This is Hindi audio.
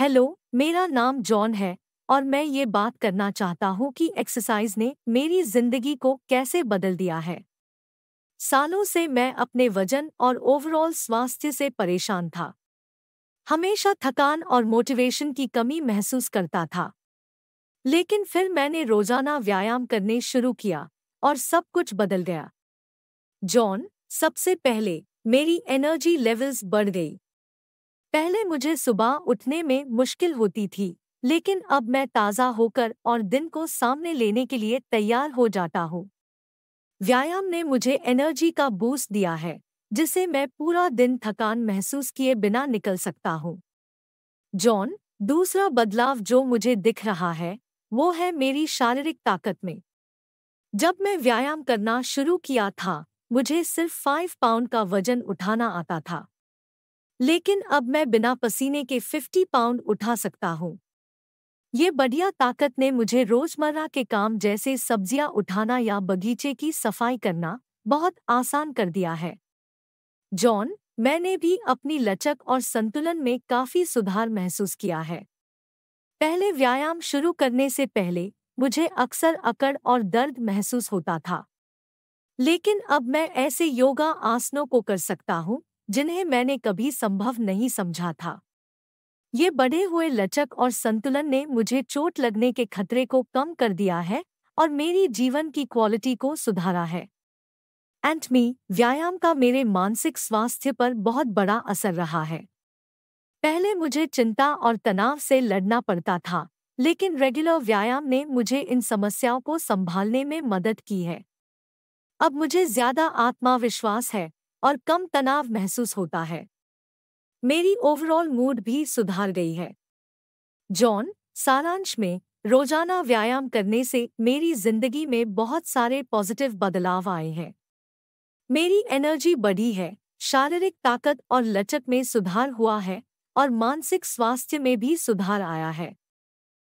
हेलो मेरा नाम जॉन है और मैं ये बात करना चाहता हूँ कि एक्सरसाइज ने मेरी जिंदगी को कैसे बदल दिया है सालों से मैं अपने वजन और ओवरऑल स्वास्थ्य से परेशान था हमेशा थकान और मोटिवेशन की कमी महसूस करता था लेकिन फिर मैंने रोजाना व्यायाम करने शुरू किया और सब कुछ बदल गया जॉन सबसे पहले मेरी एनर्जी लेवल्स बढ़ गई पहले मुझे सुबह उठने में मुश्किल होती थी लेकिन अब मैं ताज़ा होकर और दिन को सामने लेने के लिए तैयार हो जाता हूँ व्यायाम ने मुझे एनर्जी का बूस्ट दिया है जिसे मैं पूरा दिन थकान महसूस किए बिना निकल सकता हूँ जॉन दूसरा बदलाव जो मुझे दिख रहा है वो है मेरी शारीरिक ताकत में जब मैं व्यायाम करना शुरू किया था मुझे सिर्फ फाइव पाउंड का वजन उठाना आता था लेकिन अब मैं बिना पसीने के 50 पाउंड उठा सकता हूँ ये बढ़िया ताकत ने मुझे रोजमर्रा के काम जैसे सब्जियां उठाना या बगीचे की सफाई करना बहुत आसान कर दिया है जॉन मैंने भी अपनी लचक और संतुलन में काफी सुधार महसूस किया है पहले व्यायाम शुरू करने से पहले मुझे अक्सर अकड़ और दर्द महसूस होता था लेकिन अब मैं ऐसे योगा आसनों को कर सकता हूँ जिन्हें मैंने कभी संभव नहीं समझा था ये बढ़े हुए लचक और संतुलन ने मुझे चोट लगने के खतरे को कम कर दिया है और मेरी जीवन की क्वालिटी को सुधारा है एंटमी व्यायाम का मेरे मानसिक स्वास्थ्य पर बहुत बड़ा असर रहा है पहले मुझे चिंता और तनाव से लड़ना पड़ता था लेकिन रेगुलर व्यायाम ने मुझे इन समस्याओं को संभालने में मदद की है अब मुझे ज्यादा आत्मविश्वास है और कम तनाव महसूस होता है मेरी ओवरऑल मूड भी सुधार गई है जॉन सारांश में रोजाना व्यायाम करने से मेरी जिंदगी में बहुत सारे पॉजिटिव बदलाव आए हैं मेरी एनर्जी बढ़ी है शारीरिक ताकत और लचक में सुधार हुआ है और मानसिक स्वास्थ्य में भी सुधार आया है